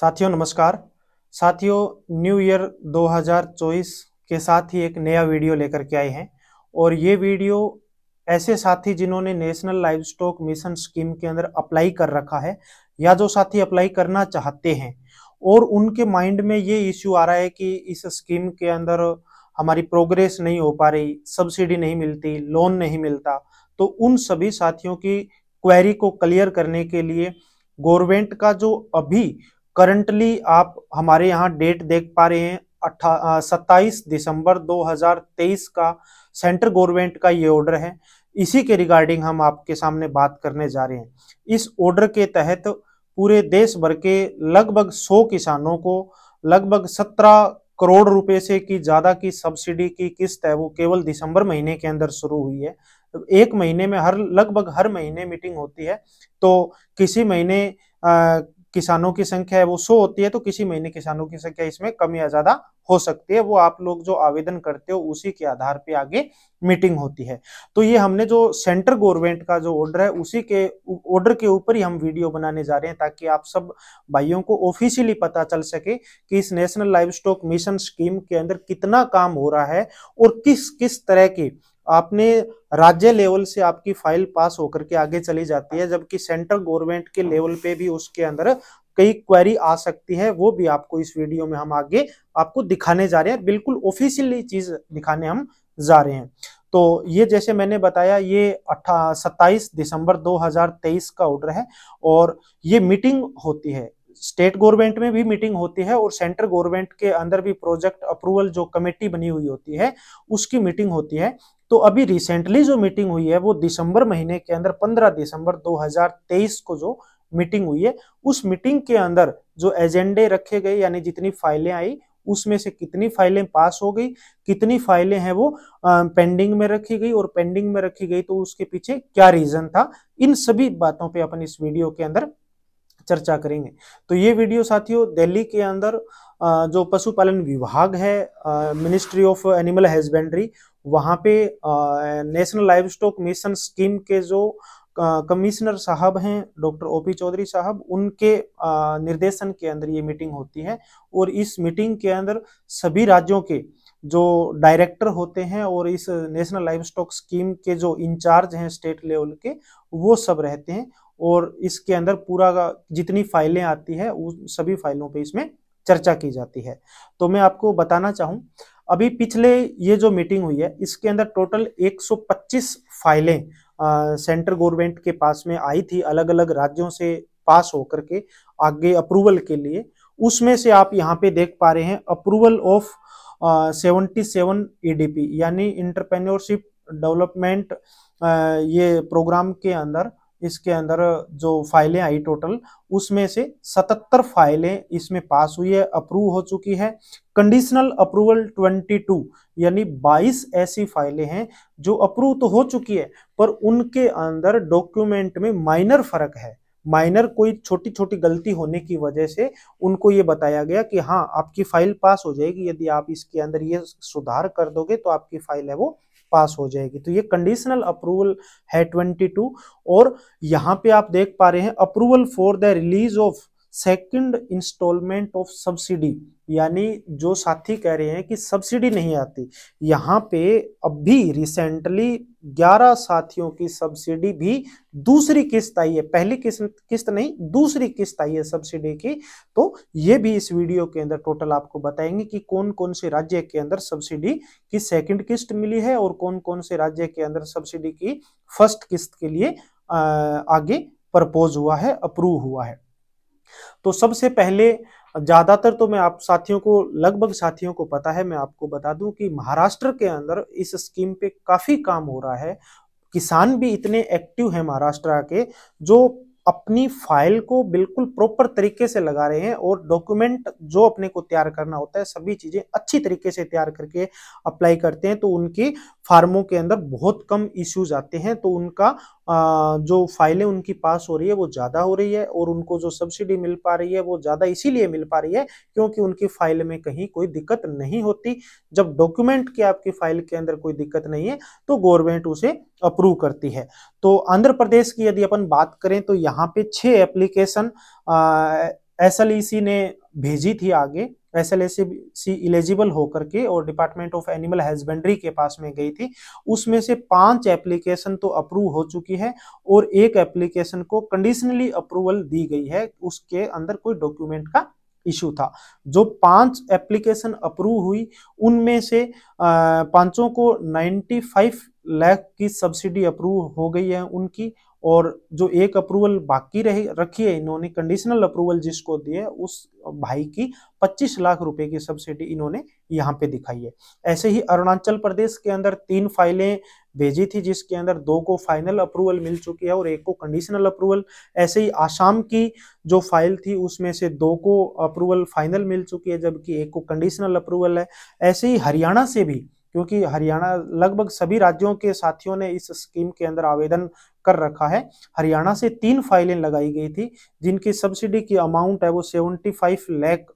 साथियों नमस्कार साथियों न्यू ईयर 2024 के साथ ही एक नया वीडियो लेकर के आए हैं और ये वीडियो ऐसे साथी जिन्होंने national livestock mission scheme के अंदर अप्लाई कर रखा है या जो साथी अप्लाई करना चाहते हैं और उनके माइंड में ये इश्यू आ रहा है कि इस स्कीम के अंदर हमारी प्रोग्रेस नहीं हो पा रही सब्सिडी नहीं मिलती लोन नहीं मिलता तो उन सभी साथियों की क्वेरी को क्लियर करने के लिए गवर्नमेंट का जो अभी करंटली आप हमारे यहाँ डेट देख पा रहे हैं सत्ताईस दिसंबर 2023 का सेंट्रल गवर्नमेंट का ये ऑर्डर है इसी के रिगार्डिंग हम आपके सामने बात करने जा रहे हैं इस ऑर्डर के तहत पूरे देश भर के लगभग 100 किसानों को लगभग 17 करोड़ रुपए से की ज़्यादा की सब्सिडी की किस्त है वो केवल दिसंबर महीने के अंदर शुरू हुई है तो एक महीने में हर लगभग हर महीने मीटिंग होती है तो किसी महीने आ, किसानों की संख्या है वो सो होती है तो किसी महीने किसानों की संख्या इसमें कम या ज्यादा हो सकती है वो आप लोग जो आवेदन करते हो उसी के आधार पे आगे मीटिंग होती है तो ये हमने जो सेंटर गवर्नमेंट का जो ऑर्डर है उसी के ऑर्डर के ऊपर ही हम वीडियो बनाने जा रहे हैं ताकि आप सब भाइयों को ऑफिशियली पता चल सके कि इस national livestock mission scheme के अंदर कितना काम हो रहा है और किस किस तरह की आपने राज्य लेवल से आपकी फाइल पास होकर के आगे चली जाती है जबकि सेंट्रल गवर्नमेंट के लेवल पे भी उसके अंदर कई क्वेरी आ सकती है वो भी आपको इस वीडियो में हम आगे आपको दिखाने जा रहे हैं बिल्कुल ऑफिशियली चीज दिखाने हम जा रहे हैं तो ये जैसे मैंने बताया ये अट्ठा सत्ताईस दिसंबर 2023 का ऑर्डर है और ये मीटिंग होती है स्टेट गवर्नमेंट में भी मीटिंग होती है और सेंट्रल गवर्नमेंट के अंदर भी प्रोजेक्ट अप्रूवल जो कमेटी बनी हुई होती है उसकी मीटिंग होती है तो अभी रिसेंटली जो मीटिंग हुई है वो दिसंबर महीने के अंदर 15 दिसंबर 2023 को जो मीटिंग हुई है उस मीटिंग के अंदर जो एजेंडे रखे गए यानी जितनी फाइलें आई उसमें से कितनी फाइलें पास हो गई कितनी फाइलें हैं वो आ, पेंडिंग में रखी गई और पेंडिंग में रखी गई तो उसके पीछे क्या रीजन था इन सभी बातों पे अपन इस वीडियो के अंदर चर्चा करेंगे तो ये वीडियो साथियों दिल्ली के अंदर जो पशुपालन विभाग है मिनिस्ट्री ऑफ एनिमल हस्बेंड्री वहाँ पे national livestock mission scheme के जो कमिश्नर साहब हैं डॉक्टर ओपी चौधरी साहब उनके निर्देशन के अंदर ये मीटिंग होती है और इस मीटिंग के अंदर सभी राज्यों के जो डायरेक्टर होते हैं और इस नेशनल लाइव स्टॉक स्कीम के जो इंचार्ज हैं स्टेट लेवल के वो सब रहते हैं और इसके अंदर पूरा जितनी फाइलें आती है उन सभी फाइलों पे इसमें चर्चा की जाती है तो मैं आपको बताना चाहूँ अभी पिछले ये जो मीटिंग हुई है इसके अंदर टोटल 125 फाइलें सेंट्रल गवर्नमेंट के पास में आई थी अलग अलग राज्यों से पास होकर के आगे अप्रूवल के लिए उसमें से आप यहाँ पे देख पा रहे हैं approval of seventy seven E यानी इंटरप्रेन्योरशिप डेवलपमेंट ये प्रोग्राम के अंदर इसके अंदर जो फाइलें आई टोटल उसमें से 77 फाइलें इसमें पास हुई है अप्रूव हो चुकी है कंडीशनल अप्रूवल 22 यानी 22 ऐसी फाइलें हैं जो अप्रूव तो हो चुकी है पर उनके अंदर डॉक्यूमेंट में माइनर फर्क है माइनर कोई छोटी छोटी गलती होने की वजह से उनको ये बताया गया कि हाँ आपकी फाइल पास हो जाएगी यदि आप इसके अंदर ये सुधार कर दोगे तो आपकी फाइल है वो पास हो जाएगी तो ये कंडीशनल अप्रूवल है 22 और यहाँ पे आप देख पा रहे हैं approval for the release of second instalment of subsidy यानी जो साथी कह रहे हैं कि सब्सिडी नहीं आती यहाँ पे अभी रिसेंटली 11 साथियों की सब्सिडी भी दूसरी किस्त आई है पहली किस्त किस्त नहीं दूसरी किस्त आई है सब्सिडी की तो ये भी इस वीडियो के अंदर टोटल आपको बताएंगे कि कौन कौन से राज्य के अंदर सब्सिडी की सेकंड किस्त मिली है और कौन कौन से राज्य के अंदर सब्सिडी की फर्स्ट किस्त के लिए आगे प्रपोज हुआ है अप्रूव हुआ है तो सबसे पहले ज़्यादातर तो मैं आप साथियों को लगभग साथियों को पता है मैं आपको बता दूं कि महाराष्ट्र के अंदर इस स्कीम पे काफ़ी काम हो रहा है किसान भी इतने एक्टिव हैं महाराष्ट्र के जो अपनी फाइल को बिल्कुल प्रॉपर तरीके से लगा रहे हैं और डॉक्यूमेंट जो अपने को तैयार करना होता है सभी चीज़ें अच्छी तरीके से तैयार करके अप्लाई करते हैं तो उनकी फार्मों के अंदर बहुत कम इश्यूज आते हैं तो उनका जो फाइलें उनकी पास हो रही है वो ज़्यादा हो रही है और उनको जो सब्सिडी मिल पा रही है वो ज़्यादा इसीलिए मिल पा रही है क्योंकि उनकी फाइल में कहीं कोई दिक्कत नहीं होती जब डॉक्यूमेंट की आपकी फाइल के अंदर कोई दिक्कत नहीं है तो गवर्नमेंट उसे अप्रूव करती है तो आंध्र प्रदेश की यदि अपन बात करें तो यहाँ पे छः एप्लीकेशन एस ने भेजी थी आगे एस एल सी इलिजिबल होकर के और डिपार्टमेंट ऑफ एनिमल हस्बेंड्री के पास में गई थी उसमें से पांच एप्लीकेशन तो अप्रूव हो चुकी है और एक एप्लीकेशन को कंडीशनली अप्रूवल दी गई है उसके अंदर कोई डॉक्यूमेंट का इशू था जो पांच एप्लीकेशन अप्रूव हुई उनमें से पांचों को 95 लाख की सब्सिडी अप्रूव हो गई है उनकी और जो एक अप्रूवल बाकी रही रखी है इन्होंने कंडीशनल अप्रूवल जिसको दिए उस भाई की 25 लाख रुपए की सब्सिडी इन्होंने यहाँ पे दिखाई है ऐसे ही अरुणाचल प्रदेश के अंदर तीन फाइलें भेजी थी जिसके अंदर दो को फाइनल अप्रूवल मिल चुकी है और एक को कंडीशनल अप्रूवल ऐसे ही आसाम की जो फाइल थी उसमें से दो को अप्रूवल फाइनल मिल चुकी है जबकि एक को कंडीशनल अप्रूवल है ऐसे ही हरियाणा से भी क्योंकि हरियाणा लगभग सभी राज्यों के साथियों ने इस स्कीम के अंदर आवेदन कर रखा है हरियाणा से तीन फाइलें लगाई गई थी जिनकी सब्सिडी की अमाउंट है वो 75 लैख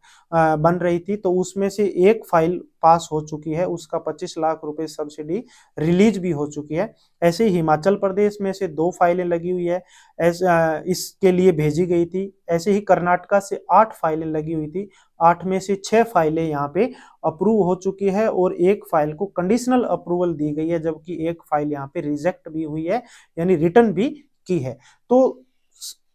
बन रही थी तो उसमें से एक फाइल पास हो चुकी है उसका 25 लाख रुपए सब्सिडी रिलीज भी हो चुकी है ऐसे ही हिमाचल प्रदेश में से दो फाइलें लगी हुई है इसके लिए भेजी गई थी ऐसे ही कर्नाटका से आठ फाइलें लगी हुई थी आठ में से छह फाइलें यहाँ पे अप्रूव हो चुकी है और एक फाइल को कंडीशनल अप्रूवल दी गई है जबकि एक फाइल यहाँ पे रिजेक्ट भी हुई है यानी रिटर्न भी की है तो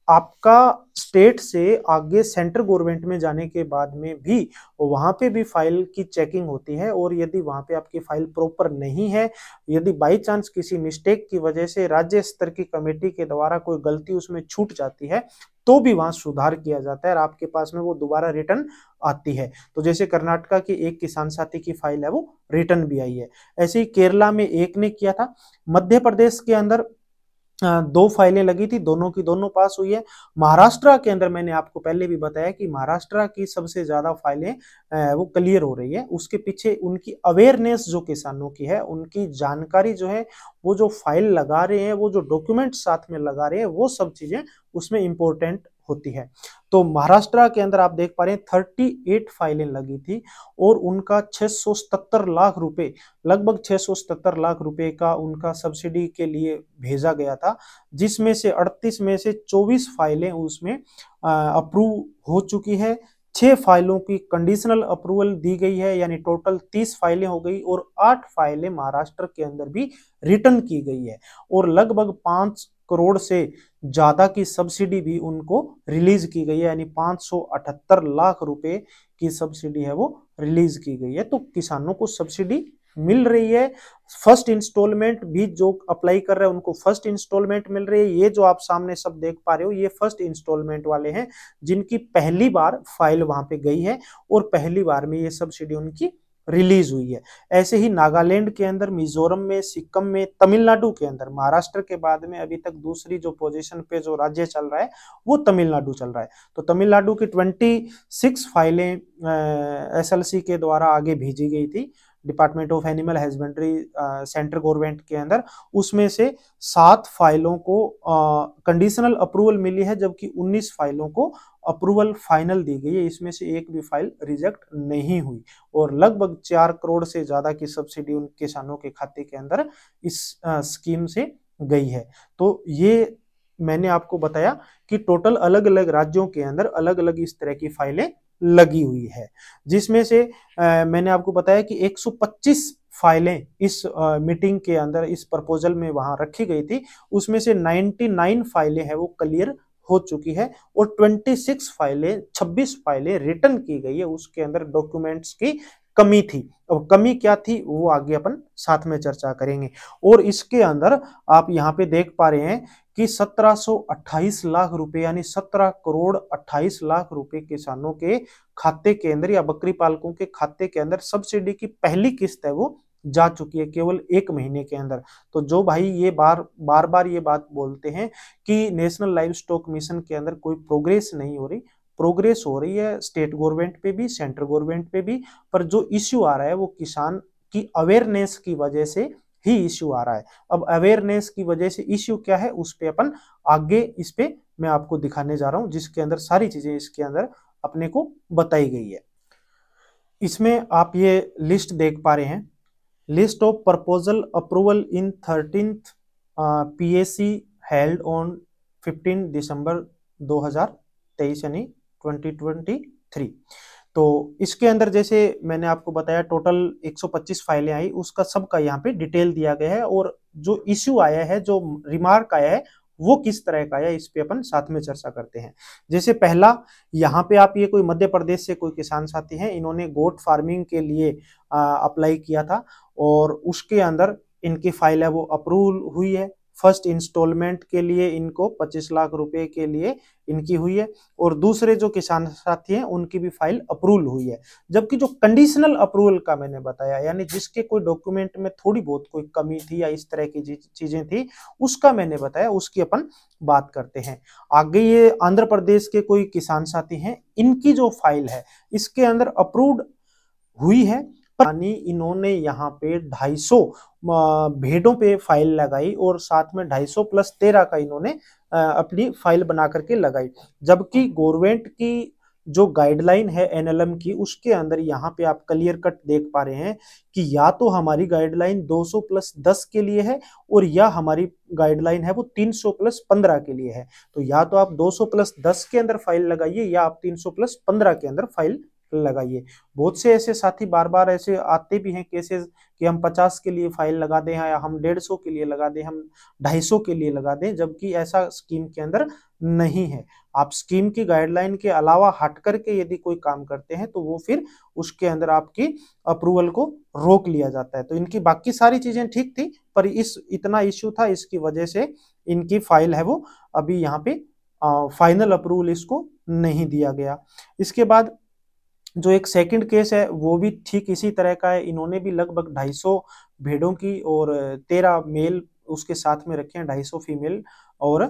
आपका स्टेट से आगे सेंट्रल गवर्नमेंट में जाने के बाद में भी वहाँ पे भी फाइल की चेकिंग होती है और यदि वहाँ पे आपकी फाइल प्रॉपर नहीं है यदि बाय चांस किसी मिस्टेक की वजह से राज्य स्तर की कमेटी के द्वारा कोई गलती उसमें छूट जाती है तो भी वहाँ सुधार किया जाता है और आपके पास में वो दोबारा रिटर्न आती है तो जैसे कर्नाटका की एक किसान साथी की फाइल है वो रिटर्न भी आई है ऐसे ही केरला में एक ने किया था मध्य प्रदेश के अंदर दो फाइलें लगी थी दोनों की दोनों पास हुई है महाराष्ट्र के अंदर मैंने आपको पहले भी बताया कि महाराष्ट्र की सबसे ज्यादा फाइलें वो क्लियर हो रही है उसके पीछे उनकी अवेयरनेस जो किसानों की है उनकी जानकारी जो है वो जो फाइल लगा रहे हैं वो जो डॉक्यूमेंट साथ में लगा रहे हैं वो सब चीजें उसमें इंपॉर्टेंट होती है तो महाराष्ट्र के अंदर आप देख पा रहे हैं थर्टी एट फाइलें लगी थी और उनका 677 लाख रुपए लगभग 677 लाख रुपए का उनका सब्सिडी के लिए भेजा गया था जिसमें से 38 में से 24 फाइलें उसमें अप्रूव हो चुकी है छह फाइलों की कंडीशनल अप्रूवल दी गई है यानी टोटल तीस फाइलें हो गई और आठ फाइलें महाराष्ट्र के अंदर भी रिटर्न की गई है और लगभग पांच करोड़ से ज़्यादा की सब्सिडी भी उनको रिलीज की गई है यानी 578 लाख रुपए की सब्सिडी है वो रिलीज की गई है तो किसानों को सब्सिडी मिल रही है फर्स्ट इंस्टॉलमेंट भी जो अप्लाई कर रहे हैं उनको फर्स्ट इंस्टॉलमेंट मिल रही है ये जो आप सामने सब देख पा रहे हो ये फर्स्ट इंस्टॉलमेंट वाले हैं जिनकी पहली बार फाइल वहां पे गई है और पहली बार में ये सब्सिडी उनकी रिलीज हुई है ऐसे ही नागालैंड के अंदर मिजोरम में सिक्किम में तमिलनाडु के अंदर महाराष्ट्र के बाद में अभी तक दूसरी जो पोजीशन पे जो राज्य चल रहा है वो तमिलनाडु चल रहा है तो तमिलनाडु की ट्वेंटी सिक्स फाइलें एसएलसी के द्वारा आगे भेजी गई थी department of animal husbandry central government के अंदर उसमें से सात फाइलों को कंडीशनल अप्रूवल मिली है जबकि 19 फाइलों को अप्रूवल फाइनल दी गई है इसमें से एक भी फाइल रिजेक्ट नहीं हुई और लगभग चार करोड़ से ज़्यादा की सब्सिडी उन किसानों के खाते के अंदर इस स्कीम से गई है तो ये मैंने आपको बताया कि टोटल अलग अलग राज्यों के अंदर अलग अलग इस तरह की फाइलें लगी हुई है जिसमें से आ, मैंने आपको बताया कि 125 फाइलें इस आ, मीटिंग के अंदर इस प्रपोजल में वहां रखी गई थी उसमें से 99 फाइलें हैं वो क्लियर हो चुकी है और 26 फाइलें 26 फाइलें रिटर्न की गई है उसके अंदर डॉक्यूमेंट्स की कमी थी अब कमी क्या थी वो आगे अपन साथ में चर्चा करेंगे और इसके अंदर आप यहाँ पे देख पा रहे हैं कि 1728 लाख रुपए यानी 17 करोड़ 28 लाख रुपए किसानों के खाते के अंदर या बकरी पालकों के खाते के अंदर सब्सिडी की पहली किस्त है वो जा चुकी है केवल एक महीने के अंदर तो जो भाई ये बार बार बार ये बात बोलते हैं कि नेशनल लाइव स्टॉक मिशन के अंदर कोई प्रोग्रेस नहीं हो रही प्रोग्रेस हो रही है स्टेट गवर्नमेंट पे भी सेंट्रल गवर्नमेंट पे भी पर जो इश्यू आ रहा है वो किसान की अवेयरनेस की वजह से ही इश्यू आ रहा है अब अवेयरनेस की वजह से इश्यू क्या है उस पर अपन आगे इस पे मैं आपको दिखाने जा रहा हूँ जिसके अंदर सारी चीजें इसके अंदर अपने को बताई गई है इसमें आप ये लिस्ट देख पा रहे हैं list of proposal approval in 13th uh, PAC held on 15 December 2023 यानी 2023 तो इसके अंदर जैसे मैंने आपको बताया टोटल 125 फाइलें आई उसका सबका यहाँ पे डिटेल दिया गया है और जो इश्यू आया है जो रिमार्क आया है वो किस तरह का है इस पे अपन साथ में चर्चा करते हैं जैसे पहला यहाँ पे आप ये कोई मध्य प्रदेश से कोई किसान साथी हैं इन्होंने गोट फार्मिंग के लिए अप्लाई किया था और उसके अंदर इनकी फाइल है वो अप्रूव हुई है फर्स्ट इंस्टॉलमेंट के लिए इनको 25 लाख रुपए के लिए इनकी हुई है और दूसरे जो किसान साथी हैं उनकी भी फाइल अप्रूवल हुई है जबकि जो कंडीशनल अप्रूवल का मैंने बताया यानी जिसके कोई डॉक्यूमेंट में थोड़ी बहुत कोई कमी थी या इस तरह की चीजें थी उसका मैंने बताया उसकी अपन बात करते हैं आगे ये आंध्र प्रदेश के कोई किसान साथी हैं इनकी जो फाइल है इसके अंदर अप्रूव हुई है यानी इन्होंने यहाँ पे 250 भेड़ों पे फाइल लगाई और साथ में 250 प्लस 13 का इन्होंने अपनी फाइल बना करके लगाई जबकि गवर्नमेंट की जो गाइडलाइन है एनएलएम की उसके अंदर यहाँ पे आप क्लियर कट देख पा रहे हैं कि या तो हमारी गाइडलाइन 200 प्लस 10 के लिए है और या हमारी गाइडलाइन है वो 300 प्लस 15 के लिए है तो या तो आप 200 प्लस 10 के अंदर फाइल लगाइए या आप 300 प्लस 15 के अंदर फाइल लगाइए बहुत से ऐसे साथी बार बार ऐसे आते भी हैं केसेस कि हम 50 के लिए फाइल लगा दें या हम 150 के लिए लगा दें हम 250 के लिए लगा दें जबकि ऐसा स्कीम के अंदर नहीं है आप स्कीम की गाइडलाइन के अलावा हट करके यदि कोई काम करते हैं तो वो फिर उसके अंदर आपकी अप्रूवल को रोक लिया जाता है तो इनकी बाकी सारी चीजें ठीक थी पर इस इतना इश्यू था इसकी वजह से इनकी फाइल है वो अभी यहाँ पे फाइनल अप्रूवल इसको नहीं दिया गया इसके बाद जो एक सेकंड केस है वो भी ठीक इसी तरह का है इन्होंने भी लगभग 250 भेड़ों की और 13 मेल उसके साथ में रखे हैं 250 फीमेल और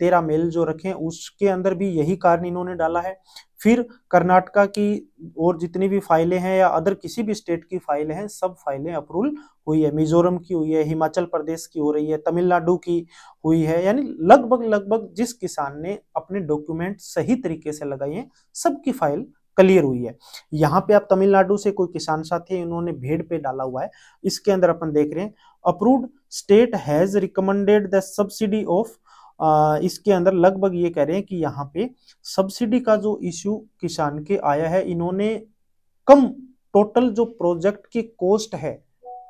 तेरह मेल जो रखे हैं उसके अंदर भी यही कारण इन्होंने डाला है फिर कर्नाटका की और जितनी भी फाइलें हैं या अदर किसी भी स्टेट की फाइलें हैं सब फाइलें अप्रूवल हुई है मिजोरम की हुई है हिमाचल प्रदेश की हो रही है तमिलनाडु की हुई है यानी लगभग लगभग जिस किसान ने अपने डॉक्यूमेंट सही तरीके से लगाई हैं सबकी फाइल क्लियर हुई है यहाँ पे आप तमिलनाडु से कोई किसान साथी इन्होंने भेड़ पे डाला हुआ है इसके अंदर अपन देख रहे हैं approved state has recommended the subsidy of इसके अंदर लगभग ये कह रहे हैं कि यहाँ पे सब्सिडी का जो इश्यू किसान के आया है इन्होंने कम टोटल जो प्रोजेक्ट की कॉस्ट है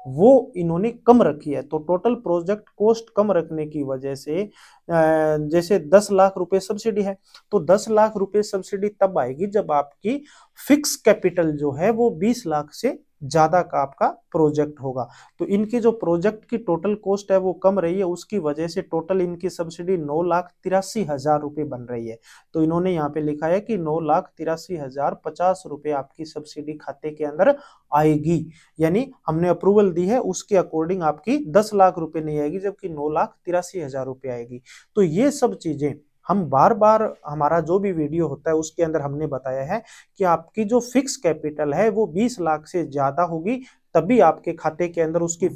वो इन्होंने कम रखी है तो टोटल प्रोजेक्ट कॉस्ट कम रखने की वजह से जैसे दस लाख रुपए सब्सिडी है तो दस लाख रुपए सब्सिडी तब आएगी जब आपकी फिक्स कैपिटल जो है वो बीस लाख से ज़्यादा का आपका प्रोजेक्ट होगा तो इनकी जो प्रोजेक्ट की टोटल कॉस्ट है वो कम रही है उसकी वजह से टोटल इनकी सब्सिडी नौ लाख तिरासी हज़ार रुपये बन रही है तो इन्होंने यहाँ पे लिखा है कि नौ लाख तिरासी हज़ार पचास रुपये आपकी सब्सिडी खाते के अंदर आएगी यानी हमने अप्रूवल दी है उसके अकॉर्डिंग आपकी दस लाख रुपये नहीं आएगी जबकि नौ लाख तिरासी हज़ार रुपये आएगी तो ये सब चीज़ें हम बार बार हमारा जो भी वीडियो होता है उसके अंदर हमने बताया है कि आपकी जो फिक्स कैपिटल है वो 20 लाख से ज़्यादा होगी तभी आपके खाते के अंदर उसकी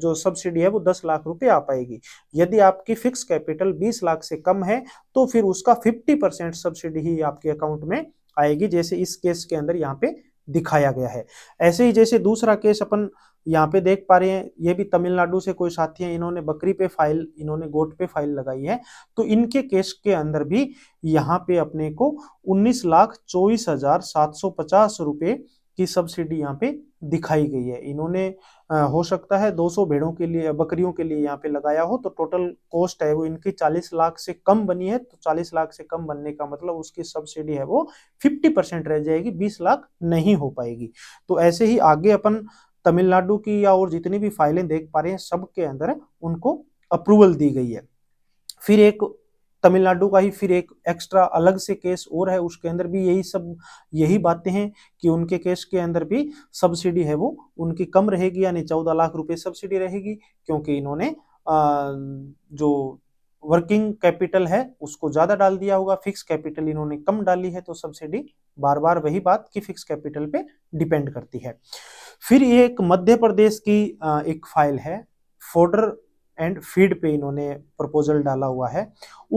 जो सब्सिडी है वो 10 लाख रुपए आ पाएगी यदि आपकी फिक्स कैपिटल 20 लाख से कम है तो फिर उसका 50 परसेंट सब्सिडी ही आपके अकाउंट में आएगी जैसे इस केस के अंदर यहाँ पे दिखाया गया है ऐसे ही जैसे दूसरा केस अपन यहाँ पे देख पा रहे हैं ये भी तमिलनाडु से कोई साथी है इन्होंने बकरी पे फाइल इन्होंने गोट पे फाइल लगाई है तो इनके केस के अंदर भी यहाँ पे अपने को उन्नीस लाख चौबीस हजार सात सौ पचास रुपए की सब्सिडी यहाँ पे दिखाई गई है इन्होंने हो सकता है 200 भेड़ों के लिए बकरियों के लिए यहाँ पे लगाया हो तो टोटल कॉस्ट है वो इनकी 40 लाख से कम बनी है तो 40 लाख से कम बनने का मतलब उसकी सब्सिडी है वो 50 परसेंट रह जाएगी 20 लाख नहीं हो पाएगी तो ऐसे ही आगे अपन तमिलनाडु की या और जितनी भी फाइलें देख पा रहे हैं सबके अंदर उनको अप्रूवल दी गई है फिर एक तमिलनाडु का ही फिर एक एक्स्ट्रा अलग से केस और है उसके अंदर भी यही सब यही बातें हैं कि उनके केस के अंदर भी सब्सिडी है वो उनकी कम रहेगी यानी चौदह लाख रुपए सब्सिडी रहेगी क्योंकि इन्होंने जो वर्किंग कैपिटल है उसको ज्यादा डाल दिया होगा फिक्स कैपिटल इन्होंने कम डाली है तो सब्सिडी बार बार वही बात कि फिक्स कैपिटल पे डिपेंड करती है फिर ये एक मध्य प्रदेश की एक फाइल है फोडर एंड फीड पे इन्होंने प्रपोजल डाला हुआ है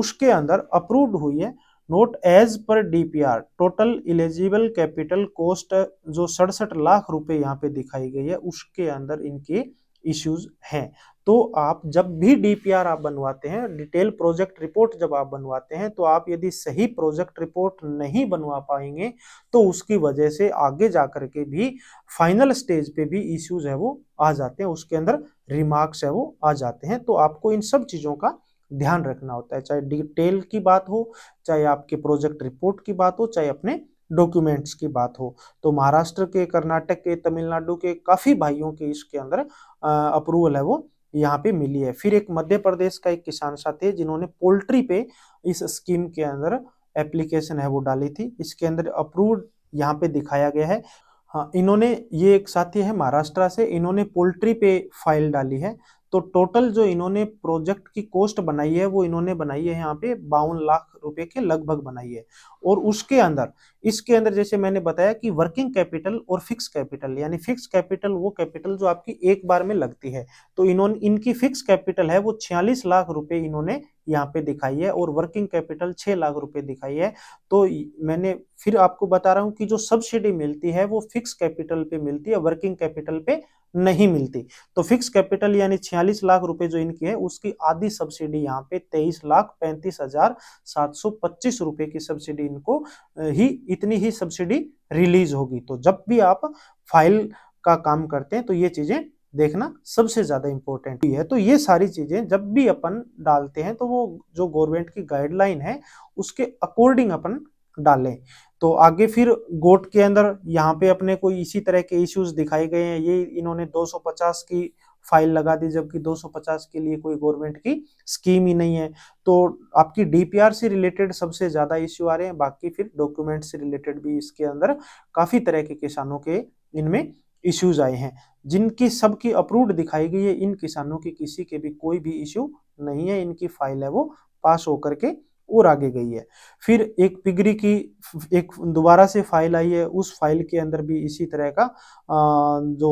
उसके अंदर अप्रूव्ड हुई है note as per DPR total eligible capital cost जो सड़सठ लाख रुपए यहाँ पे दिखाई गई है उसके अंदर इनके इश्यूज हैं तो आप जब भी डीपीआर आप बनवाते हैं डिटेल प्रोजेक्ट रिपोर्ट जब आप बनवाते हैं तो आप यदि सही प्रोजेक्ट रिपोर्ट नहीं बनवा पाएंगे तो उसकी वजह से आगे जा करके भी फाइनल स्टेज पे भी इश्यूज है वो आ जाते हैं उसके अंदर रिमार्क्स है वो आ जाते हैं तो आपको इन सब चीज़ों का ध्यान रखना होता है चाहे डिटेल की बात हो चाहे आपके प्रोजेक्ट रिपोर्ट की बात हो चाहे अपने डॉक्यूमेंट्स की बात हो तो महाराष्ट्र के कर्नाटक के तमिलनाडु के काफ़ी भाइयों के इसके अंदर अप्रूवल है वो यहाँ पे मिली है फिर एक मध्य प्रदेश का एक किसान साथी है जिन्होंने पोल्ट्री पे इस स्कीम के अंदर एप्लीकेशन है वो डाली थी इसके अंदर अप्रूव यहाँ पे दिखाया गया है हाँ इन्होंने ये एक साथी है महाराष्ट्र से इन्होंने पोल्ट्री पे फाइल डाली है तो टोटल जो इन्होंने प्रोजेक्ट की कॉस्ट बनाई है वो इन्होंने बनाई है यहाँ पे बावन लाख रुपए के लगभग बनाई है और उसके अंदर इसके अंदर जैसे मैंने बताया कि वर्किंग कैपिटल और फिक्स कैपिटल यानी फिक्स कैपिटल वो कैपिटल जो आपकी एक बार में लगती है तो इन्होंने इनकी फिक्स कैपिटल है वो छियालीस लाख रुपए इन्होंने यहाँ पे दिखाई है और वर्किंग कैपिटल छह लाख रुपए दिखाई है तो मैंने फिर आपको बता रहा हूँ कि जो सब्सिडी मिलती है वो फिक्स कैपिटल पे मिलती है वर्किंग कैपिटल पे नहीं मिलती तो फिक्स कैपिटल यानी छियालीस लाख रुपए जो इनकी है उसकी आधी सब्सिडी यहाँ पे तेईस लाख पैंतीस हजार सात सौ पच्चीस रुपए की सब्सिडी इनको ही इतनी ही सब्सिडी रिलीज होगी तो जब भी आप फाइल का काम करते हैं तो ये चीजें देखना सबसे ज्यादा इंपॉर्टेंट है तो ये सारी चीजें जब भी अपन डालते हैं तो वो जो गवर्नमेंट की गाइडलाइन है उसके अकॉर्डिंग अपन डालें तो आगे फिर गोट के अंदर यहाँ पे अपने को इसी तरह के इश्यूज दिखाए गए हैं ये इन्होंने 250 की फाइल लगा दी जबकि 250 के लिए कोई गवर्नमेंट की स्कीम ही नहीं है तो आपकी डीपीआर से रिलेटेड सबसे ज़्यादा इश्यू आ रहे हैं बाकी फिर डॉक्यूमेंट से रिलेटेड भी इसके अंदर काफ़ी तरह के किसानों के इनमें इश्यूज आए हैं जिनकी सबकी अप्रूव दिखाई गई है इन किसानों की किसी के भी कोई भी इश्यू नहीं है इनकी फाइल है वो पास होकर के और आगे गई है फिर एक पिगरी की एक दोबारा से फाइल आई है उस फाइल के अंदर भी इसी तरह का जो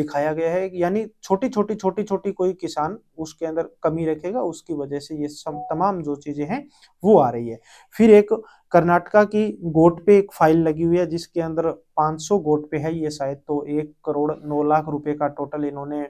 दिखाया गया है यानी छोटी छोटी छोटी छोटी कोई किसान उसके अंदर कमी रखेगा उसकी वजह से ये सब तमाम जो चीज़ें हैं वो आ रही है फिर एक कर्नाटका की गोट पे एक फाइल लगी हुई है जिसके अंदर 500 गोट पे है ये शायद तो एक करोड़ नौ लाख रुपए का टोटल इन्होंने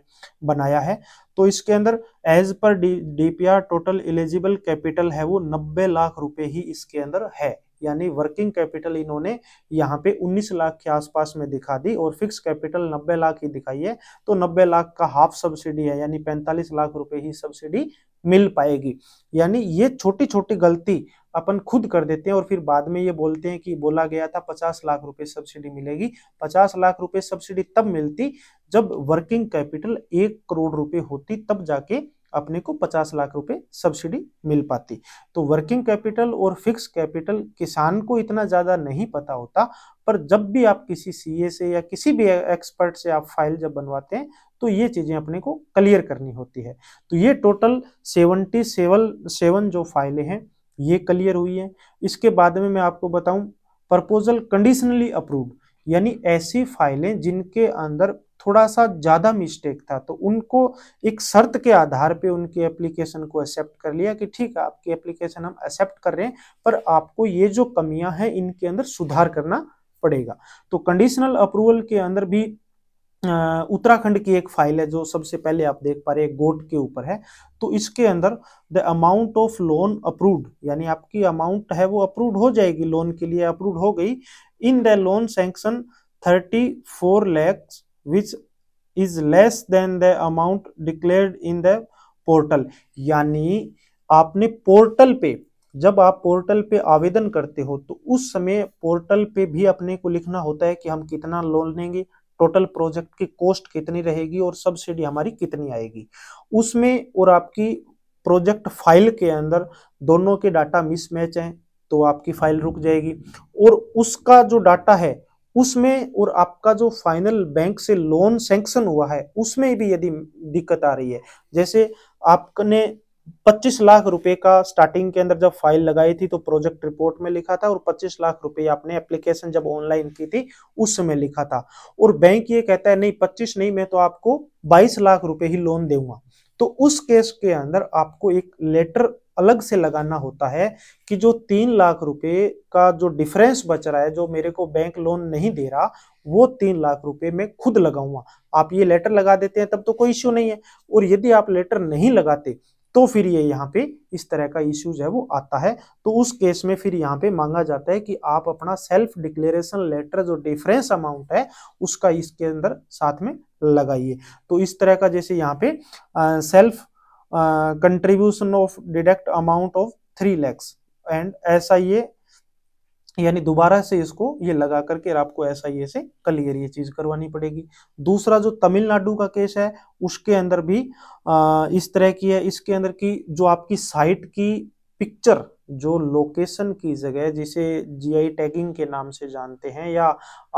बनाया है तो इसके अंदर as per DPR total eligible capital है वो 90 लाख रुपए ही इसके अंदर है यानी वर्किंग कैपिटल इन्होंने यहाँ पे 19 लाख के आसपास में दिखा दी और फिक्स कैपिटल 90 लाख ही दिखाई है तो 90 लाख का हाफ सब्सिडी है यानी 45 लाख रुपए ही सब्सिडी मिल पाएगी यानी ये छोटी छोटी गलती अपन खुद कर देते हैं और फिर बाद में ये बोलते हैं कि बोला गया था पचास लाख रुपए सब्सिडी मिलेगी पचास लाख रुपए सब्सिडी तब मिलती जब वर्किंग कैपिटल एक करोड़ रुपए होती तब जाके अपने को पचास लाख रुपए सब्सिडी मिल पाती तो वर्किंग कैपिटल और फिक्स कैपिटल किसान को इतना ज़्यादा नहीं पता होता पर जब भी आप किसी सीए से या किसी भी एक्सपर्ट से आप फाइल जब बनवाते हैं तो ये चीज़ें अपने को क्लियर करनी होती है तो ये टोटल सेवनटी सेवन सेवन जो फाइलें हैं ये क्लियर हुई है इसके बाद में मैं आपको बताऊं प्रपोजल कंडीशनली अप्रूव्ड यानी ऐसी फाइलें जिनके अंदर थोड़ा सा ज़्यादा मिस्टेक था तो उनको एक शर्त के आधार पे उनके एप्लीकेशन को एक्सेप्ट कर लिया कि ठीक है आपकी एप्लीकेशन हम एक्सेप्ट कर रहे हैं पर आपको ये जो कमियां हैं इनके अंदर सुधार करना पड़ेगा तो कंडीशनल अप्रूवल के अंदर भी उत्तराखंड की एक फाइल है जो सबसे पहले आप देख पा रहे हैं गोट के ऊपर है तो इसके अंदर the amount of loan approved यानी आपकी अमाउंट है वो अप्रूव्ड हो जाएगी लोन के लिए अप्रूव्ड हो गई in the loan sanction thirty four lakhs which is less than the amount declared in the portal यानी आपने पोर्टल पे जब आप पोर्टल पे आवेदन करते हो तो उस समय पोर्टल पे भी अपने को लिखना होता है कि हम कितना लोन लेंगे टोटल प्रोजेक्ट की कॉस्ट कितनी रहेगी और सब्सिडी हमारी कितनी आएगी उसमें और आपकी प्रोजेक्ट फाइल के अंदर दोनों के डाटा मिसमैच हैं तो आपकी फाइल रुक जाएगी और उसका जो डाटा है उसमें और आपका जो फाइनल बैंक से लोन सेंक्शन हुआ है उसमें भी यदि दिक्कत आ रही है जैसे आपने 25 लाख रुपए का स्टार्टिंग के अंदर जब फाइल लगाई थी तो प्रोजेक्ट रिपोर्ट में लिखा था और 25 लाख रुपए आपने एप्लीकेशन जब ऑनलाइन की थी उस समय लिखा था और बैंक ये कहता है नहीं 25 नहीं मैं तो आपको 22 लाख रुपए ही लोन दूंगा तो उस केस के अंदर आपको एक लेटर अलग से लगाना होता है कि जो तीन लाख रुपए का जो डिफरेंस बच रहा है जो मेरे को बैंक लोन नहीं दे रहा वो तीन लाख रुपए मैं खुद लगाऊंगा आप ये लेटर लगा देते हैं तब तो कोई इश्यू नहीं है और यदि आप लेटर नहीं लगाते तो फिर ये यहाँ पे इस तरह का इश्यूज है वो आता है तो उस केस में फिर यहाँ पे मांगा जाता है कि आप अपना सेल्फ डिक्लेरेशन लेटर जो डिफरेंस अमाउंट है उसका इसके अंदर साथ में लगाइए तो इस तरह का जैसे यहाँ पे self contribution of deduct amount of three lakhs and ऐसा ये यानी दोबारा से इसको ये लगा करके आपको ऐसा ही से क्लियर ये चीज करवानी पड़ेगी दूसरा जो तमिलनाडु का केस है उसके अंदर भी आ, इस तरह की है इसके अंदर की जो आपकी साइट की पिक्चर जो लोकेशन की जगह जिसे जीआई टैगिंग के नाम से जानते हैं या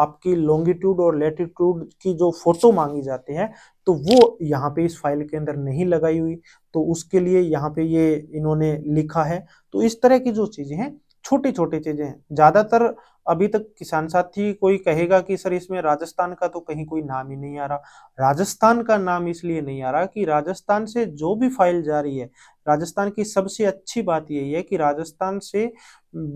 आपकी लॉन्गिट्यूड और लेटिट्यूड की जो फोटो मांगी जाते हैं तो वो यहाँ पे इस फाइल के अंदर नहीं लगाई हुई तो उसके लिए यहाँ पे ये इन्होंने लिखा है तो इस तरह की जो चीज़ें हैं छोटी छोटी चीजें हैं ज्यादातर अभी तक किसान साथी कोई कहेगा कि सर इसमें राजस्थान का तो कहीं कोई नाम ही नहीं आ रहा राजस्थान का नाम इसलिए नहीं आ रहा कि राजस्थान से जो भी फाइल जा रही है राजस्थान की सबसे अच्छी बात यही है कि राजस्थान से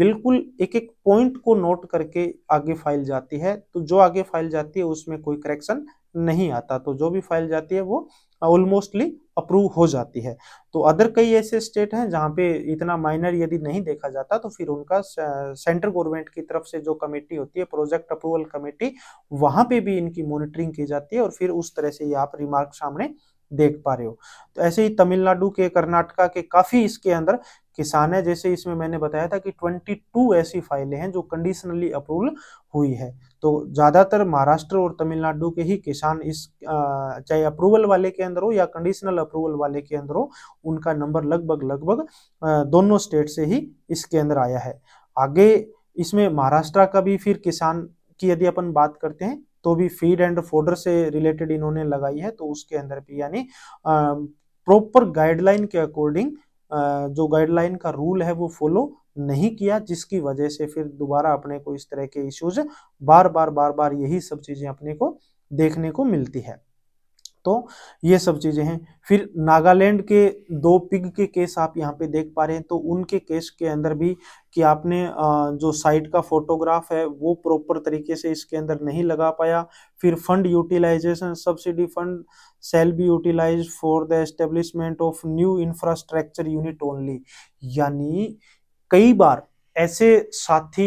बिल्कुल एक एक पॉइंट को नोट करके आगे फाइल जाती है तो जो आगे फाइल जाती है उसमें कोई करेक्शन नहीं आता तो जो भी फाइल जाती है वो ऑलमोस्टली अप्रूव हो जाती है तो अदर कई ऐसे स्टेट हैं जहाँ पे इतना माइनर यदि नहीं देखा जाता तो फिर उनका सेंट्रल गवर्नमेंट की तरफ से जो कमेटी होती है प्रोजेक्ट अप्रूवल कमेटी वहां पे भी इनकी मॉनिटरिंग की जाती है और फिर उस तरह से ये आप रिमार्क सामने देख पा रहे हो तो ऐसे ही तमिलनाडु के कर्नाटका के काफ़ी इसके अंदर किसान है जैसे इसमें मैंने बताया था कि ट्वेंटी ऐसी फाइलें हैं जो कंडीशनली अप्रूवल हुई है तो ज़्यादातर महाराष्ट्र और तमिलनाडु के ही किसान इस चाहे अप्रूवल वाले के अंदर हो या कंडीशनल अप्रूवल वाले के अंदर हो उनका नंबर लगभग लगभग दोनों स्टेट से ही इसके अंदर आया है आगे इसमें महाराष्ट्र का भी फिर किसान की यदि अपन बात करते हैं तो भी फीड एंड फोडर से रिलेटेड इन्होंने लगाई है तो उसके अंदर भी यानी प्रॉपर गाइडलाइन के अकॉर्डिंग जो गाइडलाइन का रूल है वो फॉलो नहीं किया जिसकी वजह से फिर दोबारा अपने को इस तरह के इश्यूज बार बार बार बार यही सब चीज़ें अपने को देखने को मिलती है तो ये सब चीज़ें हैं फिर नागालैंड के दो पिग के केस आप यहाँ पे देख पा रहे हैं तो उनके केस के अंदर भी कि आपने जो साइट का फोटोग्राफ है वो प्रॉपर तरीके से इसके अंदर नहीं लगा पाया फिर fund utilisation subsidy fund shall be utilise for the establishment of new infrastructure unit only यानी कई बार ऐसे साथी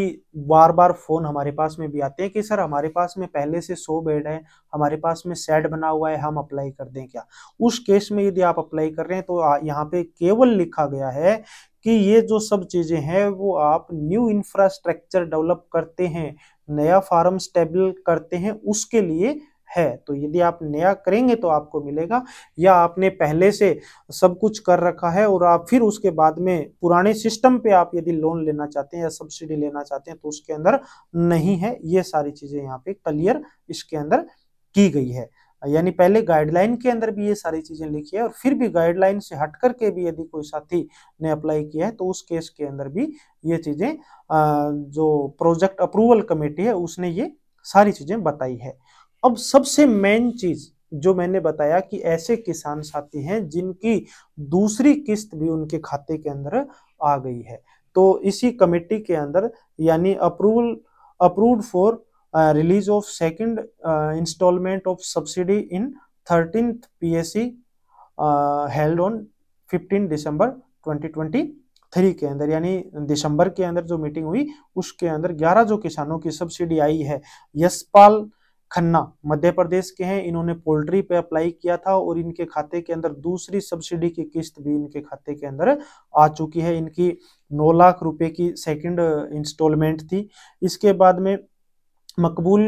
बार बार फ़ोन हमारे पास में भी आते हैं कि सर हमारे पास में पहले से सो बेड है हमारे पास में सेट बना हुआ है हम अप्लाई कर दें क्या उस केस में यदि आप अप्लाई कर रहे हैं तो यहाँ पे केवल लिखा गया है कि ये जो सब चीज़ें हैं वो आप न्यू इंफ्रास्ट्रक्चर डेवलप करते हैं नया फार्म स्टेबल करते हैं उसके लिए है तो यदि आप नया करेंगे तो आपको मिलेगा या आपने पहले से सब कुछ कर रखा है और आप फिर उसके बाद में पुराने सिस्टम पे आप यदि लोन लेना चाहते हैं या सब्सिडी लेना चाहते हैं तो उसके अंदर नहीं है ये सारी चीजें यहाँ पे क्लियर इसके अंदर की गई है यानी पहले गाइडलाइन के अंदर भी ये सारी चीजें लिखी है और फिर भी गाइडलाइन से हट करके भी यदि कोई साथी ने अप्लाई किया है तो उस केस के अंदर भी ये चीजें जो प्रोजेक्ट अप्रूवल कमेटी है उसने ये सारी चीजें बताई है अब सबसे मेन चीज जो मैंने बताया कि ऐसे किसान साथी हैं जिनकी दूसरी किस्त भी उनके खाते के अंदर आ गई है तो इसी कमेटी के अंदर यानी approval approved for release of second instalment of subsidy in thirteen PSC held on 15 December 2023 के अंदर यानी दिसंबर के अंदर जो मीटिंग हुई उसके अंदर 11 जो किसानों की सब्सिडी आई है यशपाल खन्ना मध्य प्रदेश के हैं इन्होंने पोल्ट्री पे अप्लाई किया था और इनके खाते के अंदर दूसरी सब्सिडी की किस्त भी इनके खाते के अंदर आ चुकी है इनकी नौ लाख रुपए की सेकंड इंस्टॉलमेंट थी इसके बाद में मकबूल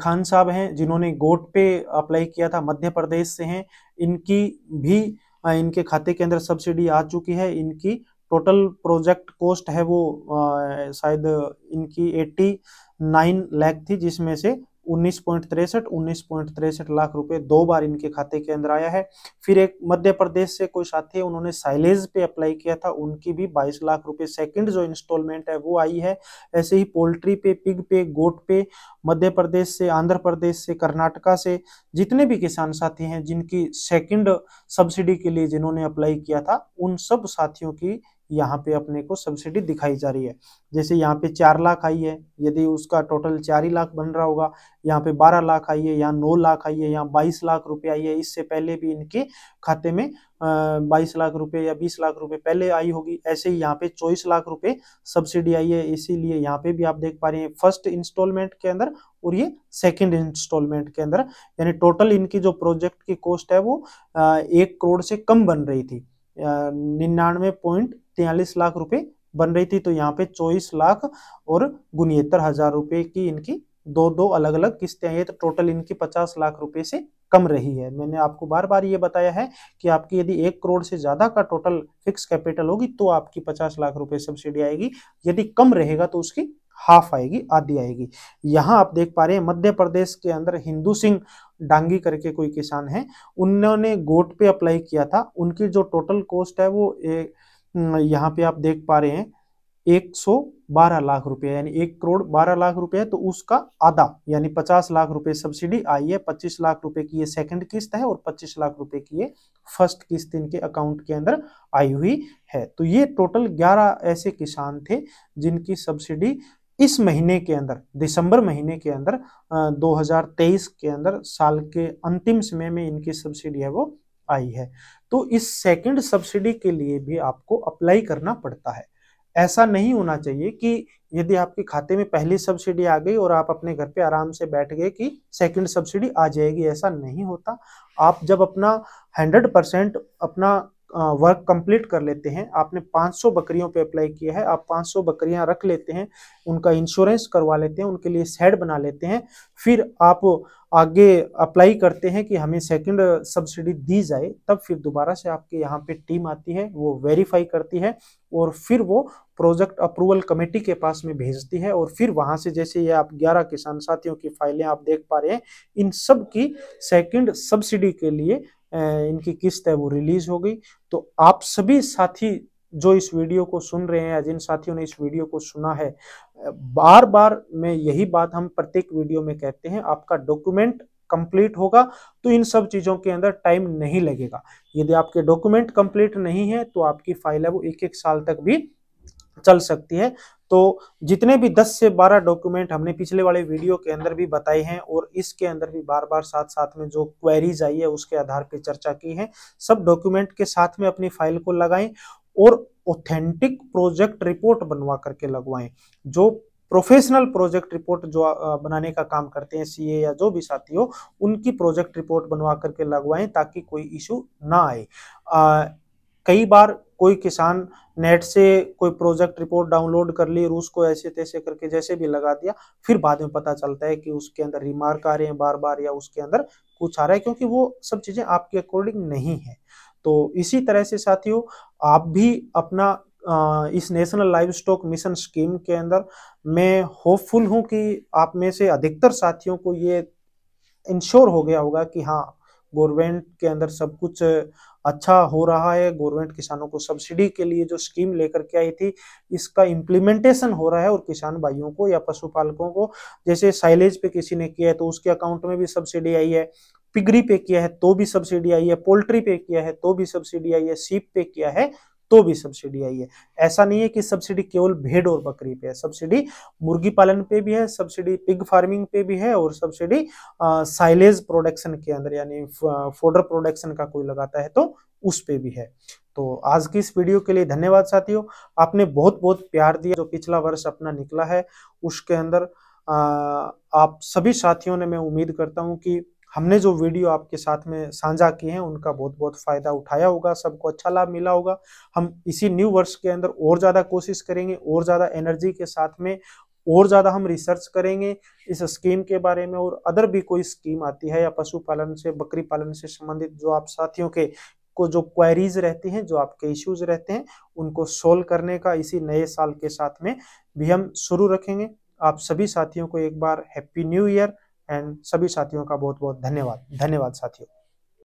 खान साहब हैं जिन्होंने गोट पे अप्लाई किया था मध्य प्रदेश से हैं इनकी भी इनके खाते के अंदर सब्सिडी आ चुकी है इनकी टोटल प्रोजेक्ट कॉस्ट है वो शायद इनकी एट्टी नाइन लैख थी जिसमें से उन्नीस पॉइंट लाख रुपए दो बार इनके खाते के अंदर आया है फिर एक मध्य प्रदेश से कोई साथी उन्होंने साइलेज पे अप्लाई किया था उनकी भी बाईस लाख रुपए सेकंड जो इंस्टॉलमेंट है वो आई है ऐसे ही पोल्ट्री पे पिग पे गोट पे मध्य प्रदेश से आंध्र प्रदेश से कर्नाटका से जितने भी किसान साथी हैं जिनकी सेकेंड सब्सिडी के लिए जिन्होंने अप्लाई किया था उन सब साथियों की यहाँ पे अपने को सब्सिडी दिखाई जा रही है जैसे यहाँ पे चार लाख आई है यदि उसका टोटल चार ही लाख बन रहा होगा यहाँ पे बारह लाख आई है यहाँ नौ लाख आई है यहाँ बाईस लाख रुपए आई है इससे पहले भी इनके खाते में बाईस लाख रुपए या बीस लाख रुपए पहले आई होगी ऐसे ही यहाँ पे चौबीस लाख रुपए सब्सिडी आई है इसीलिए यहाँ पे भी आप देख पा रहे हैं फर्स्ट इंस्टॉलमेंट के अंदर और ये सेकंड इंस्टॉलमेंट के अंदर यानी टोटल इनकी जो प्रोजेक्ट की कॉस्ट है वो एक करोड़ से कम बन रही थी निन्यानवे पॉइंट तैयलीस लाख रुपए बन रही थी तो यहाँ पे चौबीस लाख और गुनियतर हजार रुपए की इनकी दो दो अलग अलग किस्तें हैं तो टोटल इनकी पचास लाख रुपए से कम रही है मैंने आपको बार बार ये बताया है कि आपकी यदि एक करोड़ से ज्यादा का टोटल फिक्स कैपिटल होगी तो आपकी पचास लाख रुपए सब्सिडी आएगी यदि कम रहेगा तो उसकी हाफ आएगी आधी आएगी यहाँ आप देख पा रहे हैं मध्य प्रदेश के अंदर हिंदू सिंह डांगी करके कोई किसान है उन्होंने गोट पे अप्लाई किया था उनकी जो टोटल कॉस्ट है वो ए, यहाँ पे आप देख पा रहे हैं 112 लाख रुपए यानी एक करोड़ 12 लाख रुपए है तो उसका आधा यानी 50 लाख रुपए सब्सिडी आई है 25 लाख रुपए की ये सेकंड किस्त है और 25 लाख रुपए की ये फर्स्ट किस्त इनके अकाउंट के अंदर आई हुई है तो ये टोटल 11 ऐसे किसान थे जिनकी सब्सिडी इस महीने के अंदर दिसंबर महीने के अंदर 2023 के अंदर साल के अंतिम समय में इनकी सब्सिडी है वो आई है तो इस सेकंड सब्सिडी के लिए भी आपको अप्लाई करना पड़ता है ऐसा नहीं होना चाहिए कि यदि आपके खाते में पहली सब्सिडी आ गई और आप अपने घर पे आराम से बैठ गए कि सेकंड सब्सिडी आ जाएगी ऐसा नहीं होता आप जब अपना हंड्रेड परसेंट अपना वर्क कंप्लीट कर लेते हैं आपने 500 बकरियों पे अप्लाई किया है आप 500 बकरियां रख लेते हैं उनका इंश्योरेंस करवा लेते हैं उनके लिए सेड बना लेते हैं फिर आप आगे अप्लाई करते हैं कि हमें सेकंड सब्सिडी दी जाए तब फिर दोबारा से आपके यहाँ पे टीम आती है वो वेरीफाई करती है और फिर वो प्रोजेक्ट अप्रूवल कमेटी के पास में भेजती है और फिर वहाँ से जैसे ये आप 11 किसान साथियों की फाइलें आप देख पा रहे हैं इन सब की सेकंड सब्सिडी के लिए इनकी किस्त है वो रिलीज हो गई तो आप सभी साथी जो इस वीडियो को सुन रहे हैं या जिन साथियों ने इस वीडियो को सुना है बार बार मैं यही बात हम प्रत्येक वीडियो में कहते हैं आपका डॉक्यूमेंट कंप्लीट होगा तो इन सब चीज़ों के अंदर टाइम नहीं लगेगा यदि आपके डॉक्यूमेंट कंप्लीट नहीं है तो आपकी फाइल है वो एक एक साल तक भी चल सकती है तो जितने भी 10 से 12 डॉक्यूमेंट हमने पिछले वाले वीडियो के अंदर भी बताए हैं और इसके अंदर भी बार बार साथ साथ में जो क्वेरीज आई है उसके आधार पर चर्चा की है सब डॉक्यूमेंट के साथ में अपनी फाइल को लगाएं और ऑथेंटिक प्रोजेक्ट रिपोर्ट बनवा करके लगवाएं जो प्रोफेशनल प्रोजेक्ट रिपोर्ट जो बनाने का काम करते हैं सीए या जो भी साथी हो उनकी प्रोजेक्ट रिपोर्ट बनवा करके लगवाएं ताकि कोई इशू ना आए आ, कई बार कोई किसान नेट से कोई प्रोजेक्ट रिपोर्ट डाउनलोड कर ली और उसको ऐसे तैसे करके जैसे भी लगा दिया फिर बाद में पता चलता है कि उसके अंदर रिमार्क आ रहे हैं बार बार या उसके अंदर कुछ आ रहा है क्योंकि वो सब चीज़ें आपके अकॉर्डिंग नहीं है तो इसी तरह से साथियों आप भी अपना इस national livestock mission scheme के अंदर मैं होपफुल हूं कि आप में से अधिकतर साथियों को ये इंश्योर हो गया होगा कि हाँ गवर्नमेंट के अंदर सब कुछ अच्छा हो रहा है गवर्नमेंट किसानों को सब्सिडी के लिए जो स्कीम लेकर के आई थी इसका इम्प्लीमेंटेशन हो रहा है और किसान भाइयों को या पशुपालकों को जैसे साइलेज पे किसी ने किया है तो उसके अकाउंट में भी सब्सिडी आई है पिगरी पे किया है तो भी सब्सिडी आई है पोल्ट्री पे किया है तो भी सब्सिडी आई है सीप पे किया है तो भी सब्सिडी आई है ऐसा नहीं है कि सब्सिडी केवल भेड़ और बकरी पे है सब्सिडी मुर्गी पालन पे भी है सब्सिडी पिग फार्मिंग पे भी है और सब्सिडी साइलेज प्रोडक्शन के अंदर यानी फोडर प्रोडक्शन का कोई लगाता है तो उस पे भी है तो आज की इस वीडियो के लिए धन्यवाद साथियों आपने बहुत बहुत प्यार दिया जो पिछला वर्ष अपना निकला है उसके अंदर आ, आप सभी साथियों ने मैं उम्मीद करता हूँ कि हमने जो वीडियो आपके साथ में साझा किए हैं उनका बहुत बहुत फ़ायदा उठाया होगा सबको अच्छा लाभ मिला होगा हम इसी न्यू वर्ष के अंदर और ज़्यादा कोशिश करेंगे और ज़्यादा एनर्जी के साथ में और ज़्यादा हम रिसर्च करेंगे इस स्कीम के बारे में और अदर भी कोई स्कीम आती है या पशुपालन से बकरी पालन से संबंधित जो आप साथियों के को जो क्वेरीज रहती हैं जो आपके इश्यूज रहते हैं उनको सोल्व करने का इसी नए साल के साथ में भी हम शुरू रखेंगे आप सभी साथियों को एक बार हैप्पी न्यू ईयर एंड सभी साथियों का बहुत बहुत धन्यवाद धन्यवाद साथियों